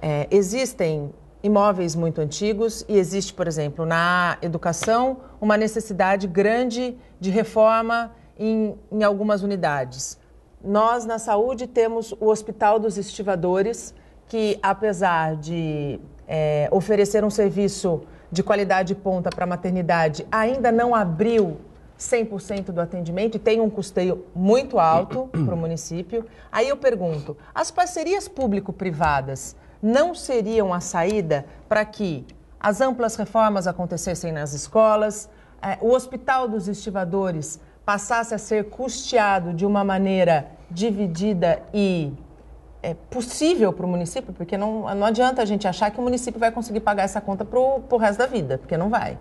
é, existem imóveis muito antigos e existe, por exemplo, na educação, uma necessidade grande de reforma em, em algumas unidades. Nós, na saúde, temos o Hospital dos Estivadores, que, apesar de é, oferecer um serviço de qualidade ponta para a maternidade, ainda não abriu 100% do atendimento e tem um custeio muito alto para [clears throat] o município. Aí eu pergunto: as parcerias público-privadas não seriam a saída para que as amplas reformas acontecessem nas escolas, é, o Hospital dos Estivadores passasse a ser custeado de uma maneira dividida e é, possível para o município, porque não, não adianta a gente achar que o município vai conseguir pagar essa conta para o resto da vida, porque não vai.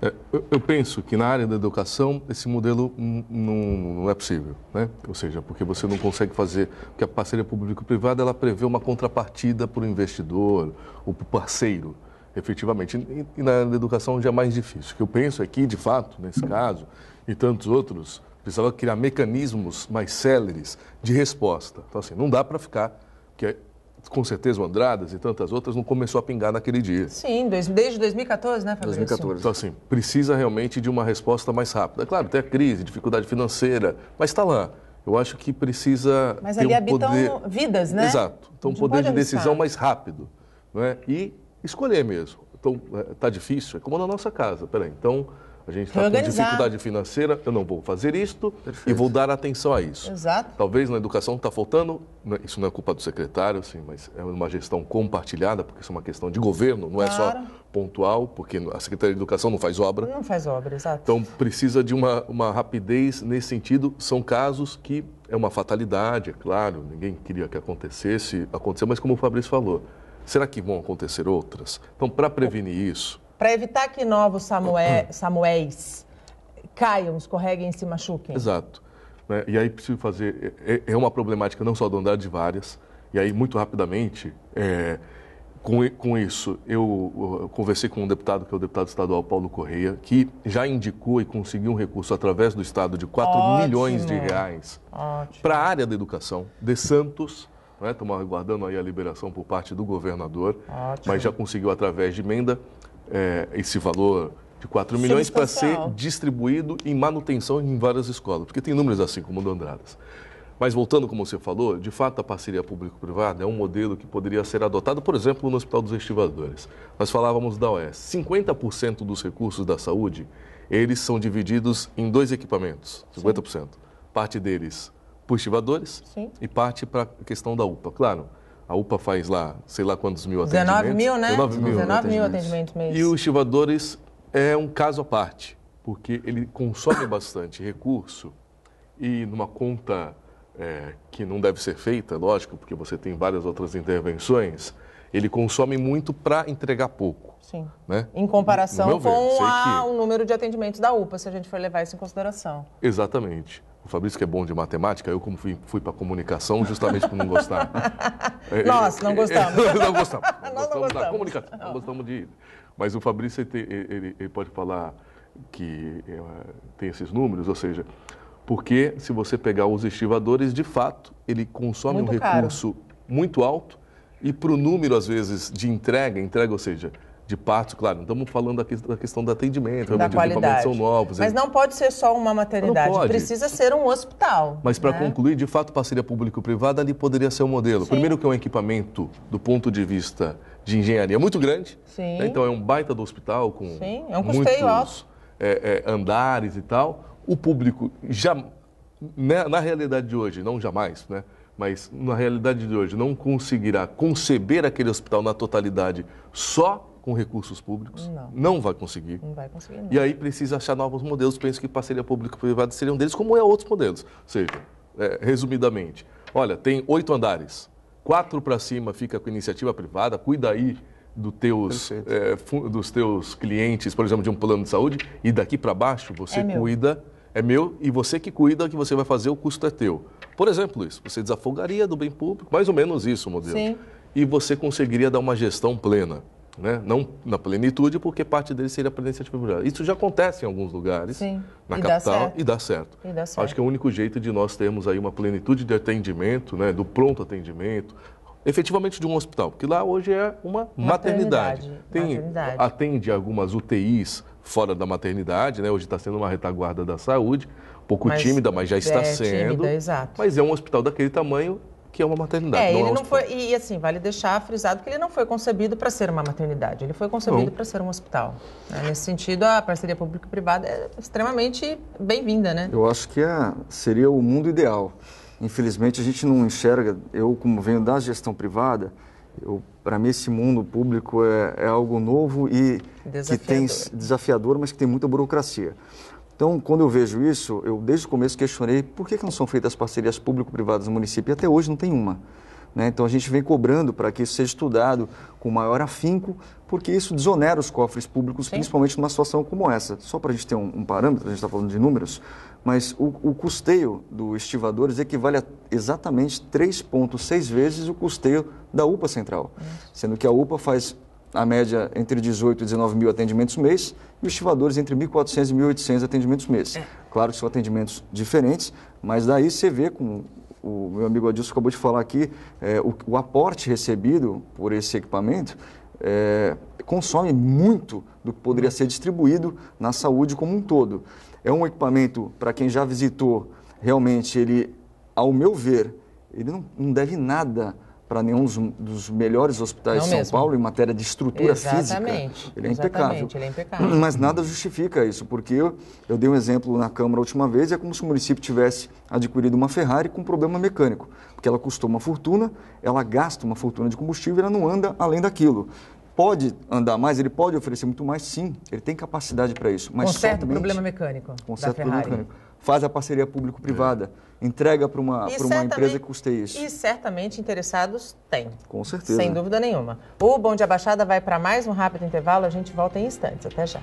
É, eu, eu, penso que na área da educação esse modelo não é possível, né? Ou seja, porque você não consegue fazer, porque a parceria público-privada ela prevê uma contrapartida para o investidor para o parceiro, efetivamente. E, e na área da educação já é mais difícil. O que eu penso aqui, é de fato, nesse caso, e tantos outros, precisava criar mecanismos mais céleres de resposta. Então, assim, não dá para ficar, porque é, com certeza o Andradas e tantas outras não começou a pingar naquele dia.
Sim, desde 2014, né, Fabrício? 2014.
Então, assim, precisa realmente de uma resposta mais rápida. É claro, tem a crise, dificuldade financeira, mas está lá. Eu acho que precisa. Mas ali um habitam poder...
vidas, né? Exato. Então, um poder de decisão mais
rápido. Né? E escolher mesmo. Então, está é, difícil, é como na nossa casa. Peraí, então a gente está com dificuldade financeira, eu não vou fazer isto Perfeito. e vou dar atenção a isso. Exato. Talvez na educação está faltando, é, isso não é culpa do secretário, sim, mas é uma gestão compartilhada, porque isso é uma questão de governo, não claro. é só pontual, porque a Secretaria de Educação não faz obra.
Não faz obra, exato.
Então precisa de uma, uma rapidez nesse sentido. São casos que é uma fatalidade, é claro, ninguém queria que acontecesse, aconteceu, mas como o Fabrício falou, será que vão acontecer outras? Então, para prevenir isso,
para evitar que novos Samuel, ah. Samuéis caiam, escorreguem e se machuquem.
Exato. Né? E aí preciso fazer. É, é uma problemática não só do andar de várias. E aí, muito rapidamente, é, com, com isso, eu, eu, conversei com um deputado, que é o deputado estadual Paulo Correia, que já indicou e conseguiu um recurso através do Estado de 4 Ótimo. milhões de reais para a área da educação de Santos. Né? aguardando aí a liberação por parte do governador, Ótimo. mas já conseguiu através de emenda é, esse valor de 4 milhões para ser distribuído em manutenção em várias escolas, porque tem números assim como o do Andradas. Mas voltando, como você falou, de fato a parceria público-privada é um modelo que poderia ser adotado, por exemplo, no Hospital dos Estivadores. Nós falávamos da OES, 50% dos recursos da saúde, eles são divididos em dois equipamentos, 50%. Sim. Parte deles os estivadores Sim. e parte para a questão da UPA. Claro, a UPA faz lá, sei lá quantos mil 19 atendimentos. 19 mil, né? 19 mil, 19 mil atendimentos mês. E os estivadores é um caso à parte, porque ele consome [coughs] bastante recurso e numa conta é, que não deve ser feita, lógico, porque você tem várias outras intervenções, ele consome muito para entregar pouco. Sim. Né?
Em comparação ver, com que... o número de atendimentos da UPA, se a gente for levar isso em consideração.
Exatamente. O Fabrício que é bom de matemática, eu como fui, fui para comunicação justamente por não gostar. [laughs] Nós
não gostamos. não
gostamos. [laughs] Nós não gostamos [laughs] não gostamos de... Mas o Fabrício ele, ele, ele pode falar que eh, tem esses números, ou seja, porque se você pegar os estivadores, de fato, ele consome muito um caro. recurso muito alto e para o número, às vezes, de entrega, entrega, ou seja, de partos, claro, não estamos falando da questão do atendimento, da qualidade. são novos. Mas não
pode ser só uma maternidade, precisa ser um hospital. Mas para né? concluir,
de fato, parceria público-privada ali poderia ser um modelo. Sim. Primeiro que é um equipamento, do ponto de vista de engenharia, muito grande. Né? Sim. Né? Então é um baita do hospital com Sim,
é um muitos alto.
É, é, andares e tal. O público, já, né, na realidade de hoje, não jamais, né? mas na realidade de hoje, não conseguirá conceber aquele hospital na totalidade só com recursos públicos. Não. Não vai conseguir. Não
vai conseguir. Não. E aí
precisa achar novos modelos. Penso que parceria público-privada seria um deles, como é outros modelos. Ou seja, é, resumidamente, olha, tem oito andares. Quatro para cima fica com iniciativa privada, cuida aí do teus, é, dos teus clientes, por exemplo, de um plano de saúde, e daqui para baixo você é cuida, é meu, e você que cuida, que você vai fazer, o custo é teu. Por exemplo, isso, você desafogaria do bem público, mais ou menos isso, modelo. Sim. E você conseguiria dar uma gestão plena né? não na plenitude, porque parte dele seria a previdência privada. Isso já acontece em alguns lugares, Sim. na e capital, dá e, dá certo. e dá certo. Acho que é o único jeito de nós termos aí uma plenitude de atendimento, né? do pronto atendimento, efetivamente de um hospital, porque lá hoje é uma maternidade. maternidade. Tem, maternidade. Atende algumas UTIs fora da maternidade, né? hoje está sendo uma retaguarda da saúde, pouco mas, tímida, mas já é está é, sendo. Tímida, exato. Mas é um hospital daquele tamanho que é uma maternidade. É, não é ele é um não
foi, e assim, vale deixar frisado que ele não foi concebido para ser uma maternidade, ele foi concebido para ser um hospital. É, nesse sentido, a parceria público-privada é extremamente bem-vinda, né?
Eu acho que é, seria o mundo ideal. Infelizmente, a gente não enxerga, eu como venho da gestão privada, para mim esse mundo público é, é algo novo e desafiador. que tem desafiador, mas que tem muita burocracia. Então, quando eu vejo isso, eu desde o começo questionei por que, que não são feitas parcerias público-privadas no município e até hoje não tem uma. Né? Então, a gente vem cobrando para que isso seja estudado com maior afinco, porque isso desonera os cofres públicos, Sim. principalmente numa situação como essa. Só para a gente ter um, um parâmetro, a gente está falando de números, mas o, o custeio do estivadores equivale a exatamente 3,6 vezes o custeio da UPA Central, sendo que a UPA faz a média entre 18 e 19 mil atendimentos mês, e os estivadores entre 1.400 e 1.800 atendimentos mês. É. Claro que são atendimentos diferentes, mas daí você vê, como o meu amigo Adilson acabou de falar aqui, é, o, o, aporte recebido por esse equipamento é, consome muito do que poderia ser distribuído na saúde como um todo. É um equipamento, para quem já visitou, realmente ele, ao meu ver, ele não, não deve nada para nenhum dos melhores hospitais Não de São mesmo. Paulo em matéria de estrutura Exatamente. física. Ele é, impecável. ele é impecável. Mas nada justifica isso, porque eu, eu dei um exemplo na Câmara a última vez, é como se o município tivesse adquirido uma Ferrari com problema mecânico, porque ela custou uma fortuna, ela gasta uma fortuna de combustível e ela não anda além daquilo pode andar mais, ele pode oferecer muito mais, sim, ele tem capacidade para isso. Mas Conserta o problema
mecânico. Conserta o problema mecânico.
Faz a parceria público-privada. É entrega para uma, pra uma empresa que custeia isso. E
certamente interessados têm.
Com certeza. Sem dúvida
nenhuma. O Bom de Abaixada vai para mais um rápido intervalo, a gente volta em instantes. Até já.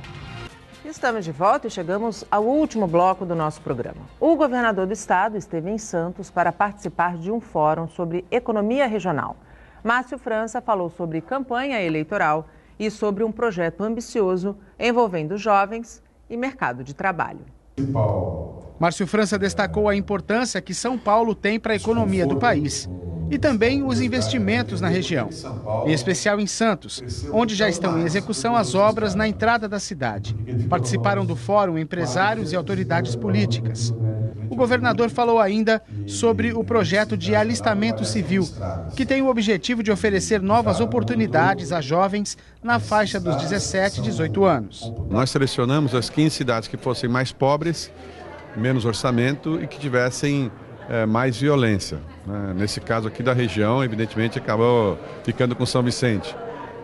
Estamos de volta e chegamos ao último bloco do nosso programa. O governador do estado esteve em Santos para participar de um fórum sobre economia regional. Márcio França falou sobre campanha eleitoral e sobre um projeto ambicioso envolvendo jovens e
mercado de trabalho. Principal Márcio França destacou a importância que São Paulo tem para a economia do país e também os investimentos na região, em especial em Santos, onde já estão em execução as obras na entrada da cidade. Participaram do fórum empresários e autoridades políticas. O governador falou ainda sobre o projeto de alistamento civil, que tem o objetivo de oferecer novas oportunidades a jovens na faixa dos 17 e 18 anos.
Nós selecionamos as 15 cidades que fossem mais pobres menos orçamento e que tivessem é, mais violência. Né? Nesse caso aqui da região, evidentemente, acabou ficando com São Vicente.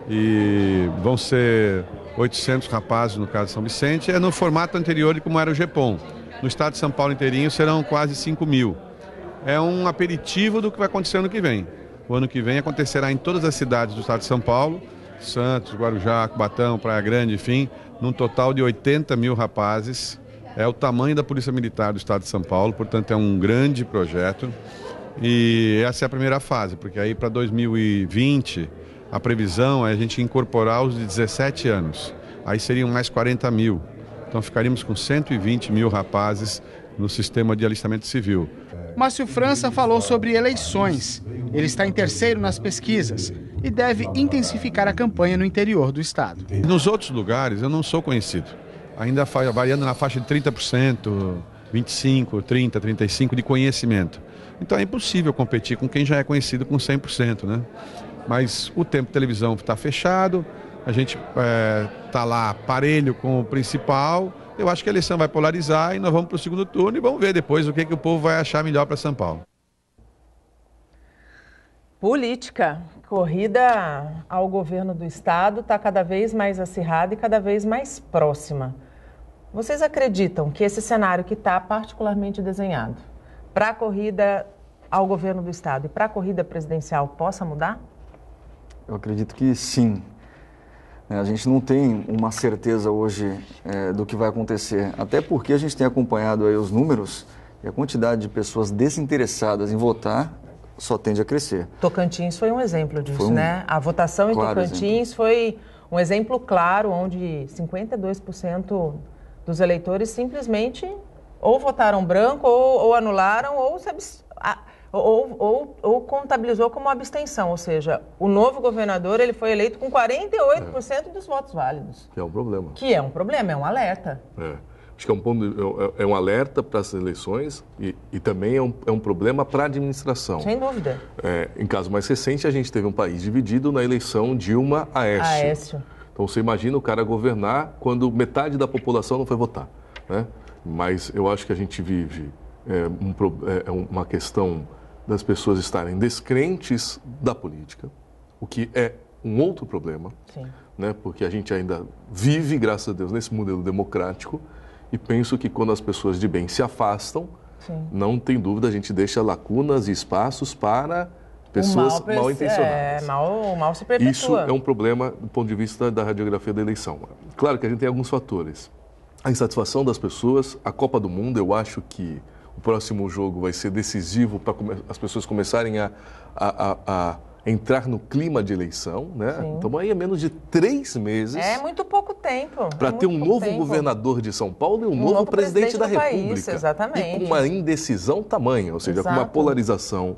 E vão ser 800 rapazes no caso de São Vicente, é no formato anterior de como era o GEPOM. No estado de São Paulo inteirinho serão quase 5 mil. É um aperitivo do que vai acontecer ano que vem. O ano que vem acontecerá em todas as cidades do estado de São Paulo, Santos, Guarujá, Cubatão, Praia Grande, enfim, num total de 80 mil rapazes é o tamanho da Polícia Militar do Estado de São Paulo, portanto é um grande projeto. E essa é a primeira fase, porque aí para 2020 a previsão é a gente incorporar os de 17 anos. Aí seriam mais 40 mil. Então ficaríamos com 120 mil rapazes no sistema de alistamento civil.
Márcio França falou sobre eleições. Ele está em terceiro nas pesquisas e deve intensificar a campanha no interior do estado.
Nos outros lugares eu não sou conhecido ainda variando na faixa de 30%, 25%, 30%, 35% de conhecimento. Então é impossível competir com quem já é conhecido com 100%, né? Mas o tempo de televisão está fechado, a gente está é, tá lá parelho com o principal. Eu acho que a eleição vai polarizar e nós vamos para o segundo turno e vamos ver depois o que, que o povo vai achar melhor para São Paulo.
Política. Corrida ao governo do estado está cada vez mais acirrada e cada vez mais próxima. Vocês acreditam que esse cenário que está particularmente desenhado para a corrida ao governo do estado e para a corrida presidencial possa mudar?
Eu acredito que sim. É, a gente não tem uma certeza hoje é, do que vai acontecer, até porque a gente tem acompanhado aí os números e a quantidade de pessoas desinteressadas em votar só tende a crescer.
Tocantins foi um exemplo disso, um, né? A votação em Tocantins exemplo. foi um exemplo claro, onde 52% dos eleitores simplesmente ou votaram branco, ou, ou anularam, ou, ou, ou, ou contabilizou como abstenção. Ou seja, o novo governador ele foi eleito com 48% é. dos votos válidos. Que é um problema. Que é um problema, é um alerta. É.
Acho que é um, ponto, é, é, é um alerta para as eleições e, e também é um, é um problema para a administração. Sem dúvida. É, em caso mais recente, a gente teve um país dividido na eleição Dilma-Aécio. Aécio. Então, você imagina o cara governar quando metade da população não foi votar. Né? Mas eu acho que a gente vive é, um, é, é, uma questão das pessoas estarem descrentes da política, o que é um outro problema, Sim. Né? porque a gente ainda vive, graças a Deus, nesse modelo democrático e penso que quando as pessoas de bem se afastam, Sim. não tem dúvida, a gente deixa lacunas e espaços para pessoas mal, mal, intencionadas. É,
mal, mal se perpetua. Isso é um
problema do ponto de vista da radiografia da eleição. Claro que a gente tem alguns fatores. A insatisfação das pessoas, a Copa do Mundo, eu acho que o próximo jogo vai ser decisivo para as pessoas começarem a, a, a, a entrar no clima de eleição, né? Sim. Então aí é menos de três meses. É
muito pouco tempo. Para é ter um novo tempo. governador de São Paulo e um, um novo, novo, presidente, presidente da República. País, exatamente. E com uma
indecisão tamanha, ou seja, Exato. com uma polarização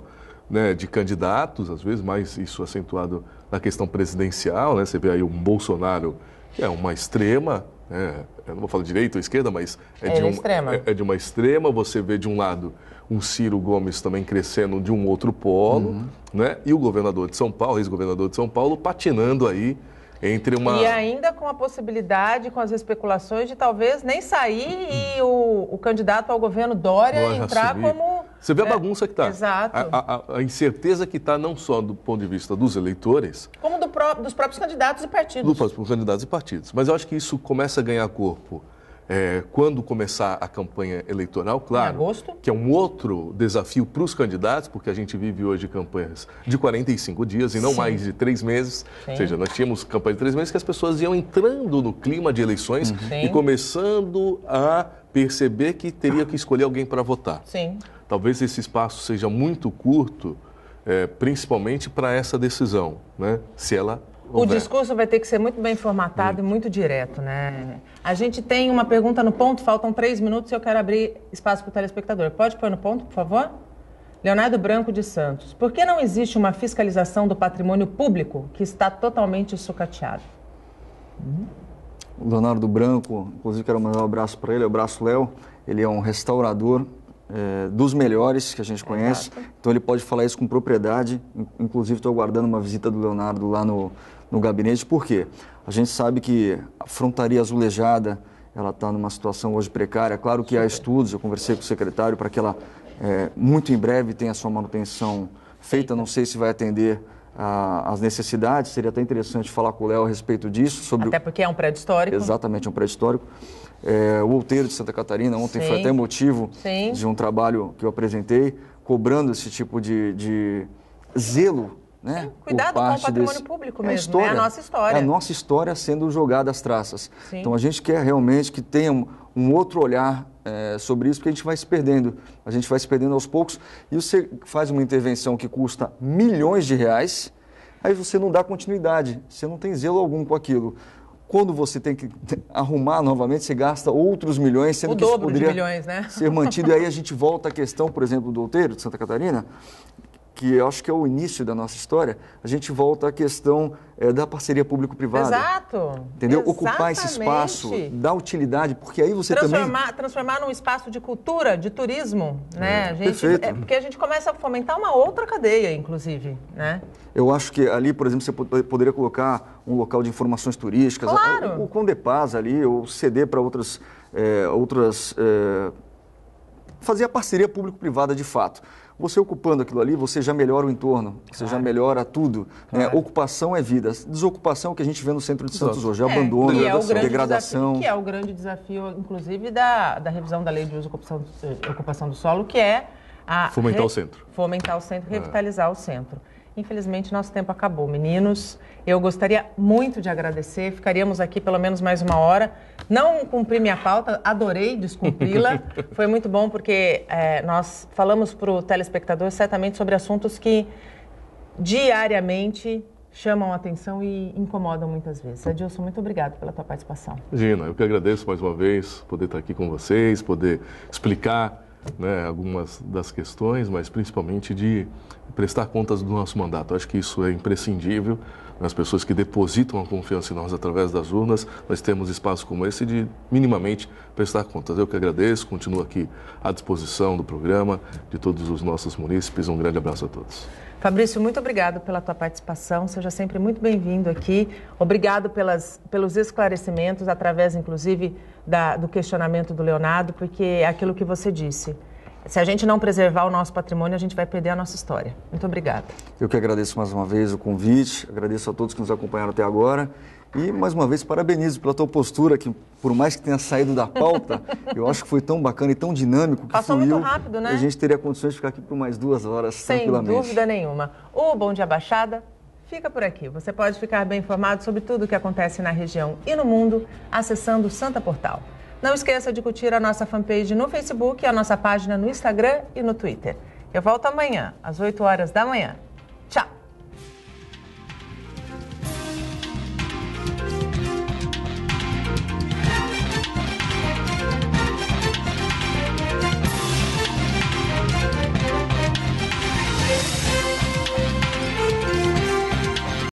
né, de candidatos, às vezes mais isso acentuado na questão presidencial, né? Você vê aí um Bolsonaro que é uma extrema, né? eu não vou falar direita ou esquerda, mas é, é de, um, é, é de uma extrema. Você vê de um lado um Ciro Gomes também crescendo de um outro polo, uhum. né? E o governador de São Paulo, ex-governador de São Paulo, patinando aí entre uma... E
ainda com a possibilidade, com as especulações de talvez nem sair e o, o candidato ao governo Dória Bora entrar subir. como...
Você vê a é, bagunça que está. Exato. A, a, a, incerteza que está não só do ponto de vista dos eleitores...
Como do pró dos próprios candidatos e partidos. Dos
próprios candidatos e partidos. Mas eu acho que isso começa a ganhar corpo é, quando começar a campanha eleitoral, claro, que é um outro desafio para os candidatos, porque a gente vive hoje campanhas de 45 dias e não Sim. mais de três meses. Sim. Ou seja, nós tínhamos campanha de três meses que as pessoas iam entrando no clima de eleições uhum. e começando a perceber que teria que escolher alguém para votar. Sim. Talvez esse espaço seja muito curto, é, principalmente para essa decisão, né? se ela o discurso
vai ter que ser muito bem formatado e muito direto, né? A gente tem uma pergunta no ponto, faltam três minutos e eu quero abrir espaço para o telespectador. Pode pôr no ponto, por favor? Leonardo Branco de Santos. Por que não existe uma fiscalização do patrimônio público que está totalmente sucateado?
Uhum. Leonardo Branco, inclusive quero mandar um abraço para ele, um abraço Léo. Ele é um restaurador é, dos melhores que a gente conhece, Exato. então ele pode falar isso com propriedade. Inclusive estou aguardando uma visita do Leonardo lá no no gabinete, porque a gente sabe que a frontaria azulejada ela está numa situação hoje precária. Claro que há estudos, eu conversei com o secretário para que ela é, muito em breve tenha a sua manutenção feita. Não sei se vai atender as necessidades. Seria até interessante falar com o Léo a respeito disso. Sobre até porque é um prédio histórico. Né? Exatamente, é um prédio histórico. É, o Outeiro de Santa Catarina, ontem Sim. foi até motivo Sim. de um trabalho que eu apresentei, cobrando esse tipo de, de zelo né? Sim, cuidado com o patrimônio desse... público é mesmo, né? é a, história, né? a nossa história. É a nossa história sendo jogada às traças. Sim. Então a gente quer realmente que tenha um, um outro olhar é, sobre isso, porque a gente vai se perdendo. A gente vai se perdendo aos poucos e você faz uma intervenção que custa milhões de reais, aí você não dá continuidade, você não tem zelo algum com aquilo. Quando você tem que [laughs] arrumar novamente, você gasta outros milhões, sendo o que isso poderia milhões, né? ser mantido. E aí a gente volta à questão, por exemplo, do outeiro de Santa Catarina, que eu acho que é o início da nossa história, a gente volta à questão é, da parceria público-privada.
Exato. Entendeu? Exatamente. Ocupar esse espaço,
dar utilidade, porque aí você transformar,
também... Transformar num espaço de cultura, de turismo, né? É, gente, perfeito. É, porque a gente começa a fomentar uma outra cadeia, inclusive, né?
Eu acho que ali, por exemplo, você poderia colocar um local de informações turísticas. Claro. O, Conde Condepaz ali, ou CD para outras... Eh, outras eh, fazer a parceria público-privada de fato. Você ocupando aquilo ali, você já melhora o entorno, claro. você já melhora tudo. Né? Claro. É, ocupação é vida. Desocupação é que a gente vê no centro de Santos hoje, é, abandono, é degradação. degradação. Desafio, que é
o grande desafio, inclusive, da, da revisão da lei de uso e ocupação, eh, ocupação do solo, que é a. Fomentar re... o centro. Fomentar o centro, é. revitalizar o centro. Infelizmente, nosso tempo acabou, meninos. Eu gostaria muito de agradecer. Ficaríamos aqui pelo menos mais uma hora. Não cumpri minha pauta, adorei descumpri-la. [laughs] Foi muito bom porque é, nós falamos para o telespectador certamente sobre assuntos que diariamente chamam a atenção e incomodam muitas vezes. Adilson, muito obrigado pela tua participação.
Gina, eu que agradeço mais uma vez poder estar aqui com vocês, poder explicar né, algumas das questões, mas principalmente de prestar contas do nosso mandato. acho que isso é imprescindível. As pessoas que depositam a confiança em nós através das urnas, nós temos espaço como esse de minimamente prestar contas. Eu que agradeço, continuo aqui à disposição do programa, de todos os nossos munícipes. Um grande abraço a todos.
Fabrício, muito obrigado pela tua participação. Seja sempre muito bem-vindo aqui. Obrigado pelas, pelos esclarecimentos, através, inclusive, da, do questionamento do Leonardo, porque é aquilo que você disse. Se a gente não preservar o nosso patrimônio, a gente vai perder a nossa história. Muito obrigada.
Eu que agradeço mais uma vez o convite, agradeço a todos que nos acompanharam até agora. E, mais uma vez, parabenizo pela tua postura, que por mais que tenha saído da pauta, eu acho que foi tão bacana e tão dinâmico que Passou fluiu, muito rápido, né? a gente teria condições de ficar aqui por mais duas horas Sem tranquilamente. Sem dúvida
nenhuma. O Bom Dia Baixada fica por aqui. Você pode ficar bem informado sobre tudo o que acontece na região e no mundo acessando o Santa Portal. Não esqueça de curtir a nossa fanpage no Facebook e a nossa página no Instagram e no Twitter. Eu volto amanhã, às 8 horas da manhã. Tchau!